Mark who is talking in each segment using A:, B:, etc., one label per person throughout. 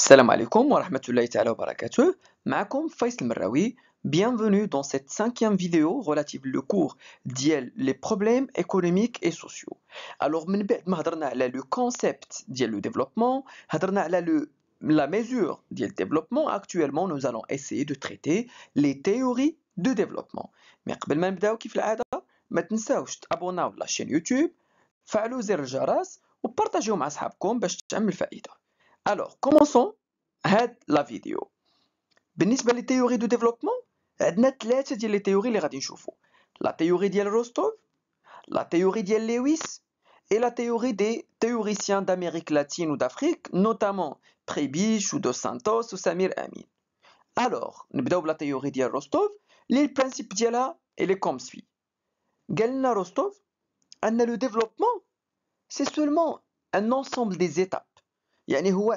A: Salam alaikum wa rahmatullahi ta'ala wa barakatuh. Ma'akum Faisal Mraoui. Bienvenue dans cette cinquième vidéo relative le cours d'IEL les problèmes économiques et sociaux. Alors, nous بعد le concept du le développement, هضرنا على le la mesure le développement. Actuellement, nous allons essayer de traiter les théories de développement. Mais avant à قبل de نبداو كيف العادة ما تنساوش تابوناو partager avec فعلوا زر الجرس vous مع اصحابكم باش تعمل faire alors, commençons la vidéo. théories du développement, du développement les théories théories que les غادي la La théorie de Rostov, la théorie de Lewis, et la théorie des théoriciens d'Amérique latine ou d'Afrique, notamment Prébiche, ou Dos Santos ou Samir Amin. Alors, nous la théorie de Rostov. Le principe d'elle est comme suit. Rostov, le développement, c'est seulement un ensemble des étapes. يعني هو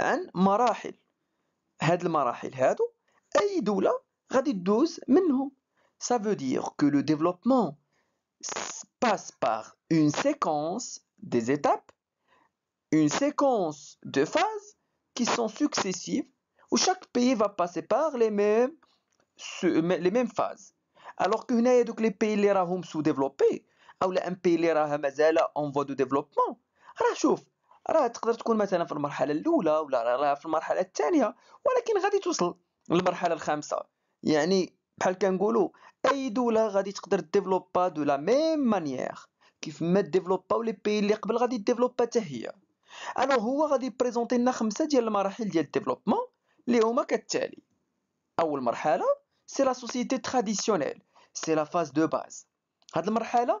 A: عن مراحل المراحل غادي تدوز ça veut dire que le développement passe par une séquence des étapes une séquence de phases qui sont successives où chaque pays va passer par les mêmes, les mêmes phases. Alors que les pays les sous-développés, ou un pays les en voie de développement, راه تقدر تكون مثلا في المرحله الاولى ولا راه في المرحله الثانيه ولكن غادي توصل للمرحله الخامسه يعني بحال كنقولوا اي دوله غادي تقدر ديفلوبا دو لا ميم مانيير كيف ما ديفلوبا لي بي اللي قبل غادي ديفلوبا حتى هي انا هو غادي بريزونتي لنا خمسه ديال المراحل ديال ديفلوبمون اللي هما كالتالي اول مرحله سي لا سوسيتي تراديسيونيل سي لا فاز دو باز هاد المرحله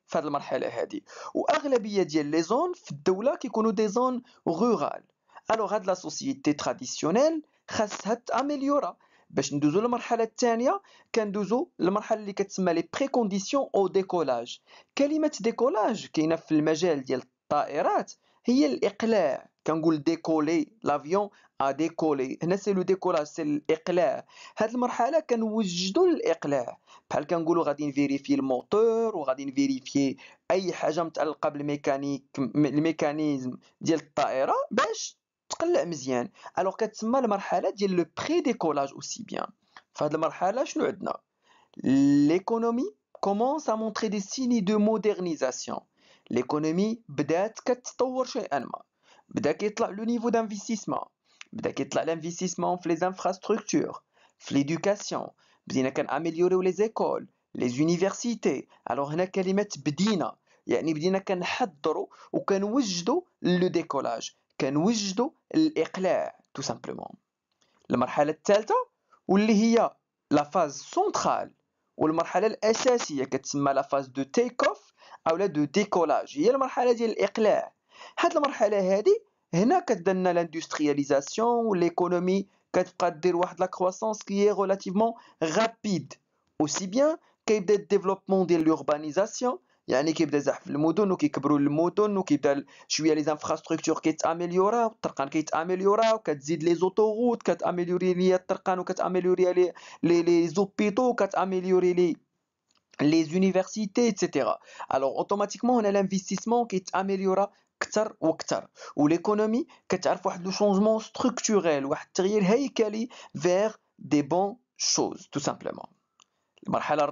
A: في هذه المرحله هذه واغلبيه ديال لي زون في الدوله كيكونوا دي زون رورال الوغ هاد لا سوسيتي تراديسيونيل خاصها تاميليورا باش ندوزو للمرحله الثانيه كندوزو للمرحله اللي كتسمى لي بري كونديسيون او ديكولاج كلمه ديكولاج كاينه في المجال ديال الطائرات هي الاقلاع Quand on dit décoller, l'avion a décollé. Ne c'est le décollage, c'est l'éclair. Cette phase, on va jeter l'éclair. Parce qu'on va vérifier le moteur, on va vérifier quelle est la taille du mécanisme de l'avion. Mais, il y a plusieurs phases. Alors, cette phase, c'est le pré-décollage aussi bien. Cette phase, nous avons l'économie commence à montrer des signes de modernisation. L'économie peut être que ça tourne à le niveau d'investissement. L'investissement dans les infrastructures, dans l'éducation, améliorer les écoles, les universités. Alors, y a la mot « bdina ». On a commencé à le décollage. On a l'éclair, tout simplement. La phase telta, ou l'hiya, la phase centrale, ou la phase essentielle qui est la phase de take-off, ou la de décollage. Il y a la marhala à la marche là-hauti, l'industrialisation ou l'économie que tu la croissance qui est relativement rapide, aussi bien qu'avec le développement de l'urbanisation, il y a un équipe des afflemodonou qui brûle le moto qui dit les infrastructures qui tu amélioras, tu as qu'avec amélioras, que tu les autoroutes que tu améliores, tu as les les hôpitaux que tu améliores les les universités etc. Alors automatiquement on a l'investissement qui est améliora ou l'économie qui un changement structurel, ou vers des bonnes choses, tout simplement. La phase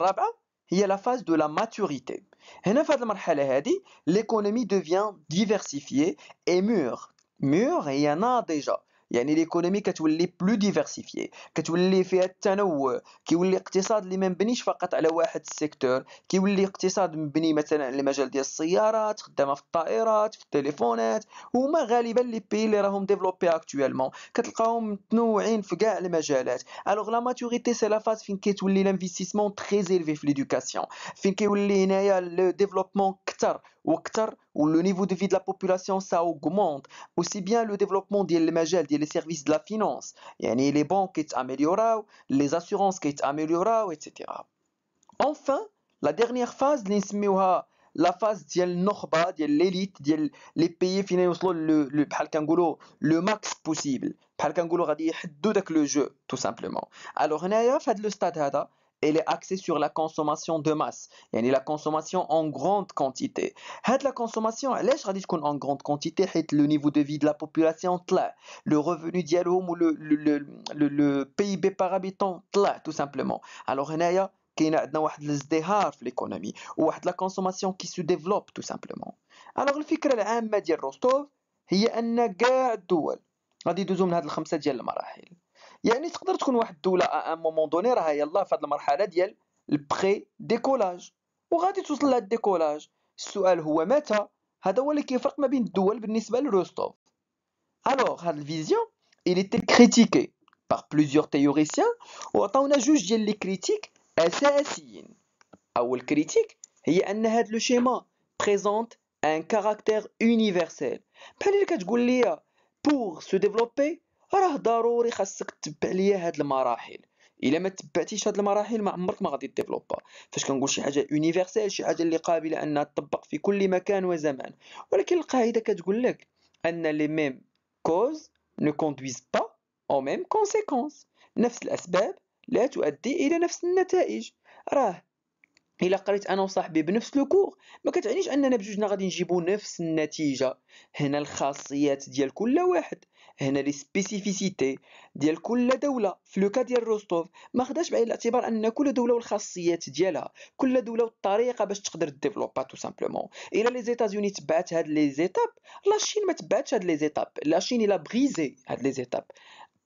A: la phase de la maturité. Dans cette l'économie devient diversifiée et mûre. Mûre, il y en a déjà. يعني ليكونومي كتولي بلو ديفيرسيفيي كتولي فيها التنوع كيولي اقتصاد اللي ما مبنيش فقط على واحد السيكتور كيولي اقتصاد مبني مثلا على المجال ديال السيارات خدامه في الطائرات في التليفونات هما غالبا لي بي اللي راهم ديفلوبي اكطوالمون كتلقاهم متنوعين في كاع المجالات الوغ لا ماتوريتي سي لا فاز فين كتولي لانفيستيسمون تري زيلفي في ليدوكاسيون فين كيولي هنايا لو ديفلوبمون كثر où le niveau de vie de la population ça augmente aussi bien le développement des les services de la finance les banques qui améliorées, les assurances qui améliorées, etc enfin la dernière phase la phase de l'élite ديال les pays فين le max possible بحال كنقولوا غادي يحدوا داك le jeu tout simplement alors nous avons fait le stade là elle est axée sur la consommation de masse يعني la consommation en grande quantité la consommation elle est en grande quantité حيت le niveau de vie de la population le revenu ou le PIB par habitant tout simplement alors l'économie ou la consommation qui se développe tout simplement alors de يعني تقدر تكون واحد الدوله ان آه، آه، مومون دوني راها يلاه في هذه المرحله ديال البخي ديكولاج وغادي توصل لهذا الديكولاج السؤال هو متى هذا هو اللي كيفرق ما بين الدول بالنسبه لروستوف الوغ هاد الفيزيون il était critiqué par plusieurs théoriciens وعطاونا جوج ديال لي كريتيك اساسيين اول كريتيك هي ان هاد لو شيما بريزونت ان كاركتير يونيفرسيل بحال اللي كتقول لي pour se développer راه ضروري خاصك تتبع ليا هاد المراحل الا ما تبعتيش هاد المراحل ما عمرك ما غادي ديفلوبا فاش كنقول شي حاجه يونيفرسال شي حاجه اللي قابله انها تطبق في كل مكان وزمان ولكن القاعده كتقول لك ان لي ميم كوز نو كوندويز با او ميم كونسيكونس نفس الاسباب لا تؤدي الى نفس النتائج راه الا قريت انا وصاحبي بنفس الكور ما كتعنيش اننا بجوجنا غادي نجيبو نفس النتيجه هنا الخاصيات ديال كل واحد هنا لي سبيسيفيسيتي ديال كل دوله في لوكا ديال روستوف ما خداش بعين الاعتبار ان كل دوله والخاصيات ديالها كل دوله والطريقه باش تقدر ديفلوبا تو سامبلومون الا لي زيتازوني تبعت هاد لي زيتاب لا شين ما تبعتش هاد لي زيتاب لا شين الا بريزي هاد لي زيتاب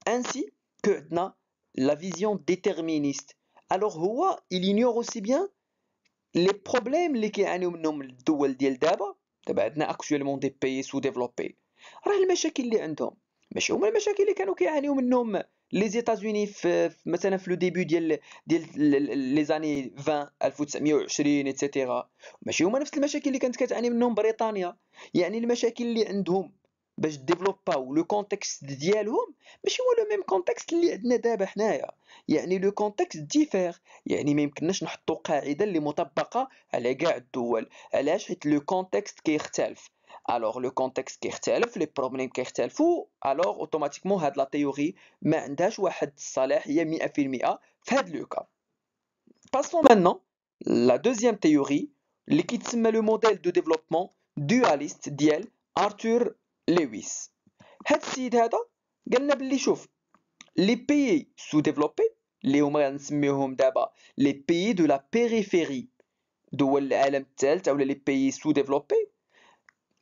A: انسي كو عندنا لا فيزيون ديتيرمينيست الوغ هو il ignore aussi bien لي بروبليم اللي كيعانيو منهم الدول ديال دابا دابا عندنا اكشوالمون دي بي سو ديفلوبي راه المشاكل اللي عندهم ماشي هما المشاكل اللي كانوا كيعانيو منهم لي زيتازوني في مثلا في لو ديبي ديال ديال لي زاني 20 1920 ايتترا ماشي هما نفس المشاكل اللي كانت كتعاني منهم بريطانيا يعني المشاكل اللي عندهم Le contexte ou le contexte le même contexte choses le contexte a des Alors, le contexte qui est différent, les problèmes qui sont différents, alors, automatiquement, la théorie qui sont une théorie qui pays. une théorie qui le contexte est différent. Alors, le contexte est différent, les problèmes sont différents, alors automatiquement, théorie لويس هاد السيد هذا قالنا باللي شوف لي بيي سو ديفلوبي اللي هما غنسميوهم دابا لي بيي دو لا بيريفيري دول العالم الثالث اولا لي بيي سو ديفلوبي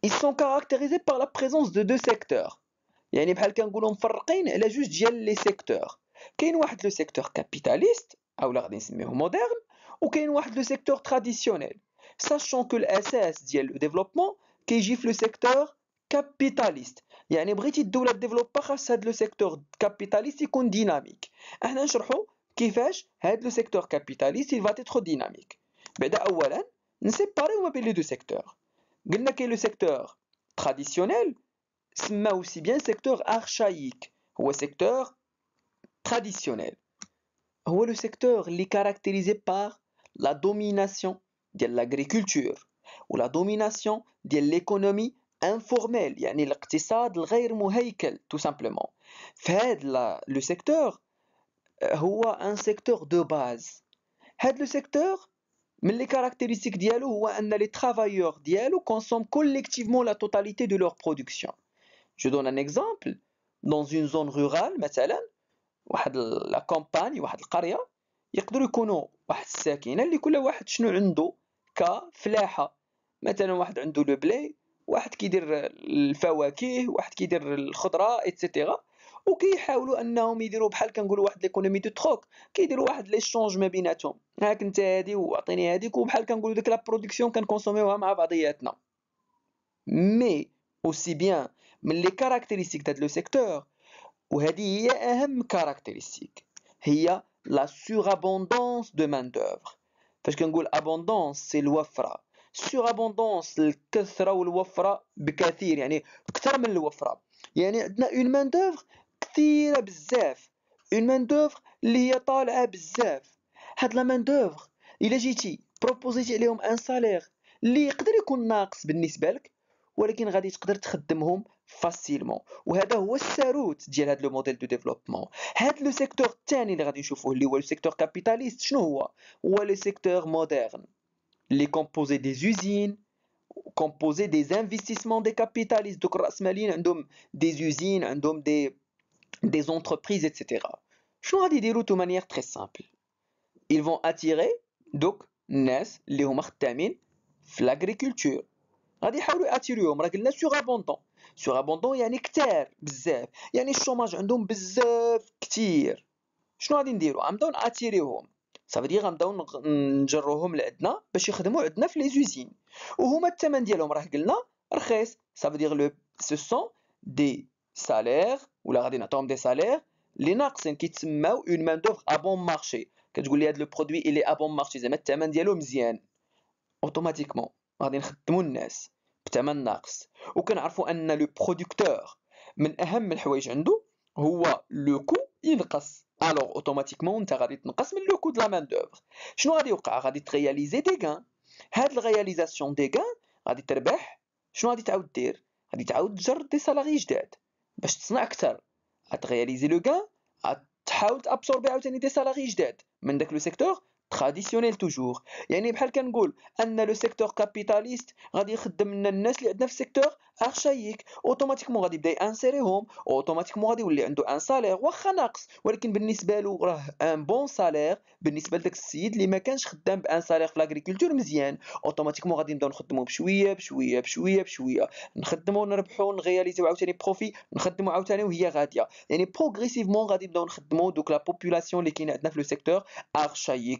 A: ils sont caractérisés par la présence de deux secteurs يعني بحال كنقولوا مفرقين على جوج ديال لي سيكتور كاين واحد لو سيكتور كابيتاليست اولا غادي نسميوه مودرن وكاين واحد لو سيكتور تراديسيونيل sachant que l'asas ديال لو ديفلوبمون كيجي في لو سيكتور capitaliste. Il y a une La Développe pas le secteur capitaliste qui est dynamique. Ah, nous allons le que le secteur capitaliste va être dynamique? Mais d'abord, nous séparons les deux secteurs. le secteur traditionnel? C'est aussi bien le secteur archaïque ou le secteur traditionnel ou le secteur est caractérisé par la domination de l'agriculture ou la domination de l'économie informel, il y a un actisade, il tout simplement. Faites le secteur, ou euh, un secteur de base. le secteur, mais les caractéristiques d'ILO, les travailleurs ou consomment collectivement la totalité de leur production. Je donne un exemple, dans une zone rurale, la campagne, il y a des gens qui ont des choses qui des des choses comme des a des واحد كيدير الفواكه واحد كيدير الخضره اتسيتيرا وكيحاولوا انهم يديروا بحال كنقولوا واحد ليكونومي دو تروك كيديروا واحد ليشونج ما بيناتهم هاك انت هادي واعطيني هاديك وبحال كنقولوا ديك لا برودكسيون كنكونسوميوها مع بعضياتنا مي اوسي بيان من لي كاركتيريستيك تاع لو سيكتور وهذه هي اهم كاركتيريستيك هي لا سورابوندونس دو مان دوفر فاش كنقول ابوندونس سي الوفره ابوندونس الكثره والوفره بكثير يعني اكثر من الوفره يعني عندنا اون مان دوفر كثيره بزاف اون مان دوفر اللي هي طالعه بزاف هاد لا مان دوفر الا جيتي بروبوزيتي عليهم ان سالير اللي يقدر يكون ناقص بالنسبه لك ولكن غادي تقدر تخدمهم فاسيلمون وهذا هو الساروت ديال هذا لو موديل دو ديفلوبمون هذا لو سيكتور الثاني اللي غادي نشوفوه اللي هو لو سيكتور كابيتاليست شنو هو هو لو سيكتور مودرن les composés des usines, composés des investissements des capitalistes, de des usines, des, des entreprises, etc. Je vais dire de manière très simple. Ils vont attirer donc les gens qui l'agriculture. غادي يحاولوا راه قلنا يعني بزاف يعني الشوماج عندهم بزاف كثير شنو غادي صافي غنبداو نجروهم لعندنا باش يخدموا عندنا في لي زوزين وهما الثمن ديالهم راه قلنا رخيص صافي لو سو سون دي سالير ولا غادي نعطيهم دي سالير اللي ناقصين كيتسماو اون مان دوفر ا بون مارشي كتقول لي هاد لو برودوي اللي ا بون مارشي زعما الثمن ديالو مزيان اوتوماتيكمون غادي نخدموا الناس بثمن ناقص وكنعرفوا ان لو برودكتور من اهم الحوايج عنده هو لو كو ينقص الوغ اوتوماتيكمون انت غادي تنقص من لو كو د لا مان دوفر شنو غادي يوقع غادي ترياليزي دي غان هاد الرياليزاسيون دي غان غادي تربح شنو غادي تعاود دير غادي تعاود تجر دي سالاري جداد باش تصنع اكثر غاتغياليزي لو غان تحاول تابسوربي عاوتاني دي سالاري جداد من داك لو سيكتور تراديسيونيل توجور يعني بحال كنقول ان لو سيكتور كابيتاليست غادي يخدم لنا الناس اللي عندنا في السيكتور ارشايك اوتوماتيكمون غادي يبدا يانسيريهم اوتوماتيكمون غادي يولي عنده ان سالير واخا ناقص ولكن بالنسبه له راه ان بون سالير بالنسبه لذاك السيد اللي ما كانش خدام بان سالير في لاغريكولتور مزيان اوتوماتيكمون غادي نبداو نخدمو بشويه بشويه بشويه بشويه نخدمو نربحو نغياليزيو عاوتاني بروفي نخدمو عاوتاني وهي غاديه يعني بروغريسيفمون غادي نبداو نخدمو دوك لا بوبولاسيون اللي كاينه عندنا في لو سيكتور ارشايك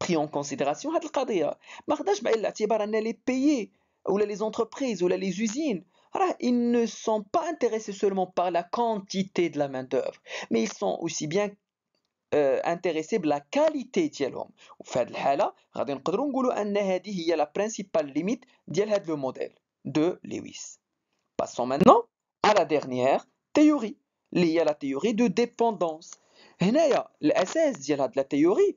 A: pris en considération هاد a les entreprises les usines ils ne sont pas intéressés seulement par la quantité de la main d'œuvre mais ils sont aussi bien euh, intéressés de l'homme. qualité وفي هاد الحاله le نقدروا on y a la principale limite, principale limite de le modèle de Lewis. passons maintenant à la dernière théorie liée à la théorie de dépendance هنايا الاساس ديال de la théorie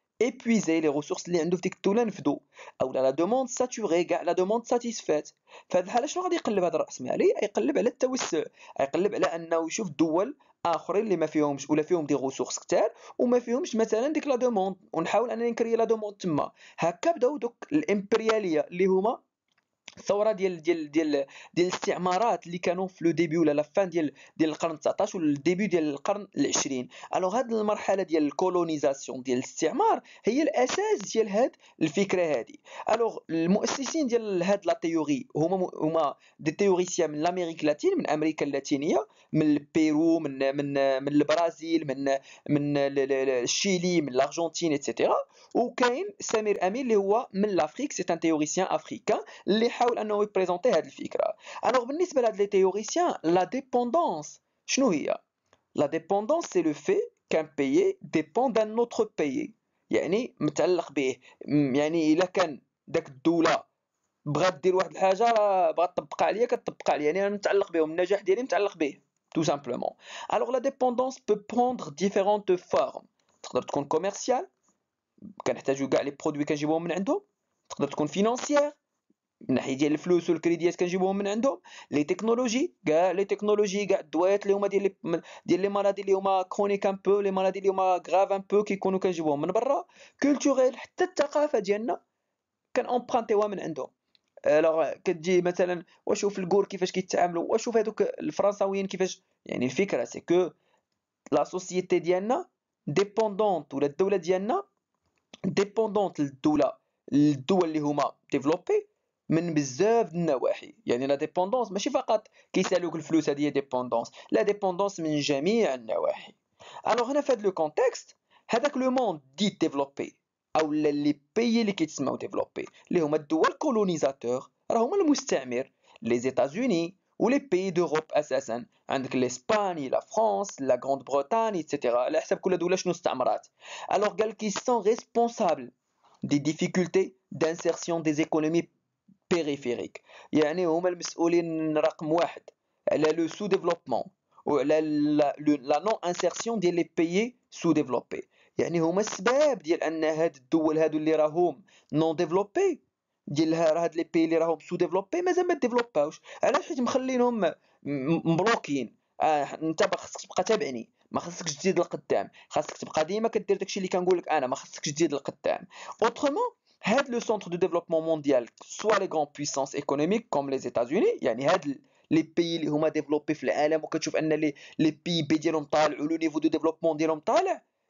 A: épuيزي لي ريسورس اللي عنده في ديك الدوله نفدو اولا لا دوموند ساتوري كاع لا دوموند ساتيسفات فهاد الحاله شنو غادي يقلب هذا الراس مالي يقلب على التوسع يقلب على انه يشوف دول اخرين اللي ما فيهمش ولا فيهم دي غوسورس كتار وما فيهمش مثلا ديك لا دوموند ونحاول انني نكري لا دوموند تما هكا بداو دوك الامبرياليه اللي هما الثوره ديال ديال ديال ديال الاستعمارات اللي كانوا في لو ديبي ولا لا فان ديال ديال القرن 19 ولا ديبي ديال القرن العشرين الوغ هاد المرحله ديال الكولونيزاسيون ديال الاستعمار هي الاساس ديال هاد الفكره هادي الوغ المؤسسين ديال هاد لا تيوري هما هما دي تيوريسيان من لاميريك اللاتين من امريكا اللاتينيه من البيرو من من من البرازيل من من الشيلي من الارجنتين اتسيتيرا وكاين سمير امين اللي هو من لافريك سي ان تيوريسيان افريكان اللي Alors, انه يبريزونتي هذه الفكره c'est بالنسبه لهاد لي تيوريسيان لا ديبوندونس شنو هي لا ديبوندونس سي tout simplement alors la dépendance peut prendre différentes formes تقدر تكون من ناحيه ديال الفلوس والكريديات كنجيبوهم من عندهم لي تكنولوجي كاع لي تكنولوجي كاع الدوايات اللي هما ديال ديال لي مالادي اللي هما كرونيك ان بو لي مالادي اللي هما غراف ان بو كيكونوا كنجيبوهم من برا كولتوريل حتى الثقافه ديالنا كان امبرانتيوها من عندهم الوغ كتجي مثلا واشوف الكور كيفاش كيتعاملوا واشوف هذوك الفرنساويين كيفاش يعني الفكره سي كو لا سوسيتي ديالنا ديبوندونت ولا الدوله ديالنا ديبوندونت للدوله الدول اللي هما ديفلوبي Il y a une dépendance, mais je ne sais pas qui c'est le flux, c'est-à-dire la dépendance. La dépendance, c'est le génie. Alors, on a fait le contexte. c'est Le monde dit développé, ou les pays qui sont développés, les colonisateurs, les États-Unis ou les pays d'Europe, l'Espagne, la France, la Grande-Bretagne, etc. Alors, ils sont responsables des difficultés d'insertion des économies. بيريفيريك يعني هما المسؤولين رقم واحد على لو سو ديفلوبمون وعلى لا نون انسيرسيون ديال لي بيي سو ديفلوبي يعني هما السباب ديال ان هاد الدول هادو اللي راهم نون ديفلوبي ديال هاد لي بيي اللي راهم سو ديفلوبي مازال ما ديفلوباوش علاش حيت مخلينهم مبروكين آه انت خاصك تبقى تابعني ما خاصكش تزيد لقدام خاصك تبقى ديما كدير داكشي اللي كنقول لك انا ما خاصكش تزيد لقدام اوترومون aide le centre de développement mondial, soit les grandes puissances économiques comme les États-Unis, yani aide les pays qui ont développé le monde, que tu vois les pays ou le niveau de développement de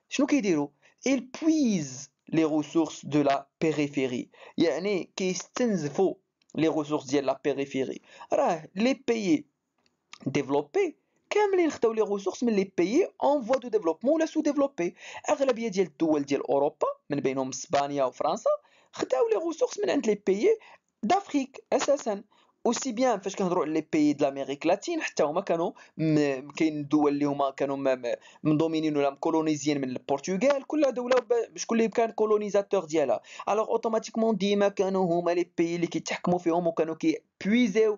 A: c'est nous Ils puisent les ressources de la périphérie. une question ce faut les ressources de la périphérie Alors, les pays développés, quand les ressources, mais les pays en voie de développement ou sous-développés. La il y a des pays d'Europe, même en Espagne ou France, خداو لي ريسورس من عند لي بيي دافريك اساسا اوسي بيان فاش كنهضروا على لي بيي د لاميريك لاتين حتى هما كانوا كاين دول اللي هما كانوا مدومينين ولا كولونيزيين من البرتغال كل دوله شكون اللي كان كولونيزاتور ديالها الوغ اوتوماتيكمون ديما كانوا هما لي بيي اللي كيتحكموا فيهم وكانوا كيبويزيو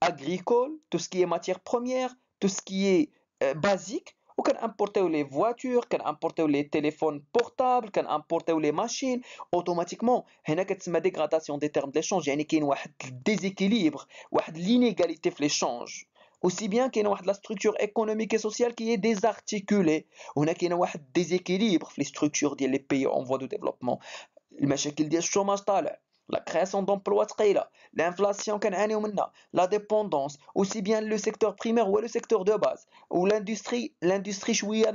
A: agricole, tout ce qui est matière première, tout ce qui est euh, basique, ou qu'on importe les voitures, qu'on importe les téléphones portables, qu'on importe les machines, automatiquement, il y a une dégradation des termes d'échange, il y a un déséquilibre, l'inégalité de l'échange. Aussi bien qu'il y a la structure économique et sociale qui est désarticulée, on a un déséquilibre dans les structures des pays en voie de développement. Le chômage la création d'emplois très l'inflation la dépendance, aussi bien le secteur primaire ou le secteur de base, ou l'industrie, l'industrie chouïa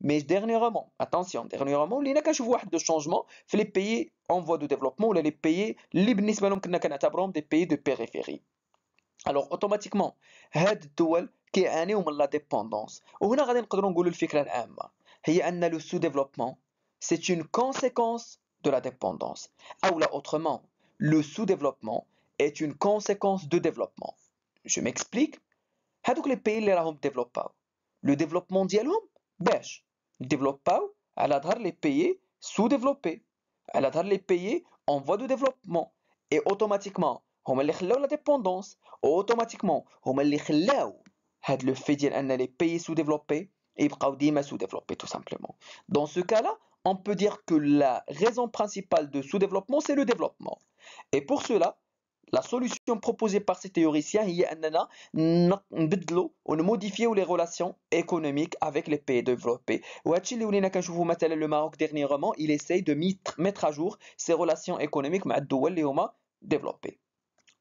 A: Mais dernièrement, attention, dernièrement, il y a de changement dans les pays en voie de développement ou les pays des pays de périphérie. Alors automatiquement, هاد الدول كيعانيو la dépendance le sous-développement c'est une conséquence de la dépendance. Ah, ou autrement, le sous-développement est une conséquence de développement. Je m'explique. Hadouk les pays rahom Le développement mondial, bêche. Ils ne développent À les pays sous-développés. À les pays en voie de développement. Et automatiquement, hum la dépendance. Automatiquement, hum le fait dire les pays sous-développés et les sous-développés, tout simplement. Dans ce cas-là, on peut dire que la raison principale de sous-développement, c'est le développement. Et pour cela, la solution proposée par ces théoriciens est de modifier les relations économiques avec les pays développés. Le Maroc, dernièrement, il essaye de mettre à jour ses relations économiques avec les pays développés.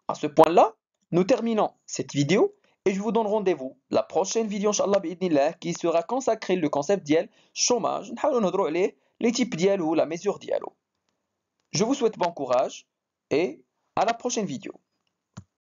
A: À ce point-là, nous terminons cette vidéo et je vous donne rendez-vous la prochaine vidéo, qui sera consacrée au concept d'IEL chômage les types ou la mesure dialogue. Je vous souhaite bon courage et à la prochaine vidéo.